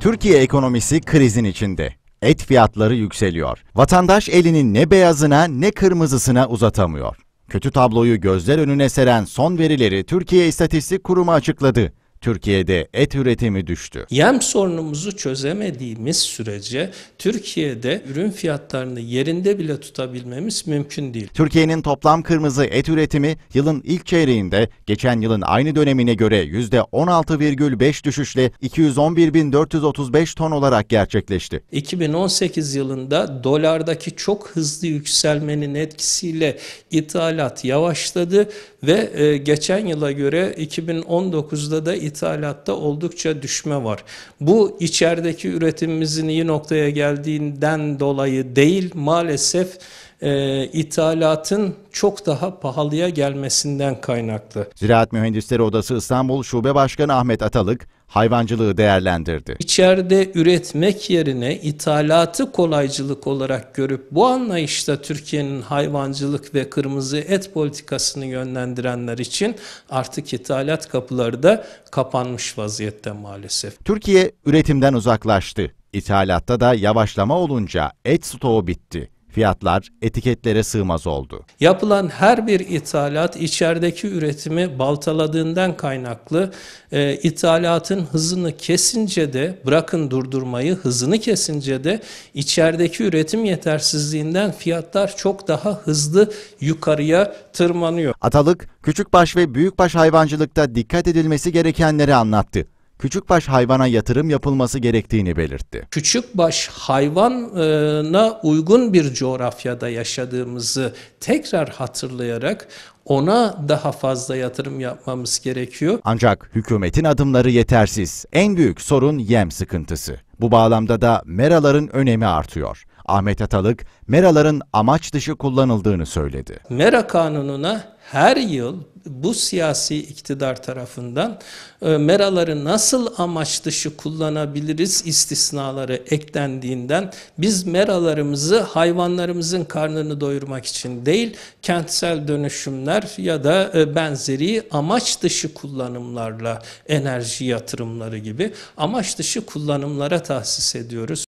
Türkiye ekonomisi krizin içinde. Et fiyatları yükseliyor. Vatandaş elini ne beyazına ne kırmızısına uzatamıyor. Kötü tabloyu gözler önüne seren son verileri Türkiye İstatistik Kurumu açıkladı. Türkiye'de et üretimi düştü. Yem sorunumuzu çözemediğimiz sürece Türkiye'de ürün fiyatlarını yerinde bile tutabilmemiz mümkün değil. Türkiye'nin toplam kırmızı et üretimi yılın ilk çeyreğinde geçen yılın aynı dönemine göre %16,5 düşüşle 211.435 ton olarak gerçekleşti. 2018 yılında dolardaki çok hızlı yükselmenin etkisiyle ithalat yavaşladı ve e, geçen yıla göre 2019'da da ithalatta oldukça düşme var. Bu içerideki üretimimizin iyi noktaya geldiğinden dolayı değil maalesef e, ithalatın çok daha pahalıya gelmesinden kaynaklı. Ziraat Mühendisleri Odası İstanbul Şube Başkanı Ahmet Atalık, hayvancılığı değerlendirdi. İçeride üretmek yerine ithalatı kolaycılık olarak görüp bu anlayışta Türkiye'nin hayvancılık ve kırmızı et politikasını yönlendirenler için artık ithalat kapıları da kapanmış vaziyette maalesef. Türkiye üretimden uzaklaştı. İthalatta da yavaşlama olunca et stoğu bitti. Fiyatlar etiketlere sığmaz oldu. Yapılan her bir ithalat içerideki üretimi baltaladığından kaynaklı e, ithalatın hızını kesince de bırakın durdurmayı hızını kesince de içerideki üretim yetersizliğinden fiyatlar çok daha hızlı yukarıya tırmanıyor. Atalık küçükbaş ve büyükbaş hayvancılıkta dikkat edilmesi gerekenleri anlattı küçükbaş hayvana yatırım yapılması gerektiğini belirtti. Küçükbaş hayvana uygun bir coğrafyada yaşadığımızı tekrar hatırlayarak ona daha fazla yatırım yapmamız gerekiyor. Ancak hükümetin adımları yetersiz. En büyük sorun yem sıkıntısı. Bu bağlamda da meraların önemi artıyor. Ahmet Atalık, meraların amaç dışı kullanıldığını söyledi. Mera kanununa her yıl bu siyasi iktidar tarafından e, meraları nasıl amaç dışı kullanabiliriz istisnaları eklendiğinden biz meralarımızı hayvanlarımızın karnını doyurmak için değil kentsel dönüşümler ya da e, benzeri amaç dışı kullanımlarla enerji yatırımları gibi amaç dışı kullanımlara tahsis ediyoruz.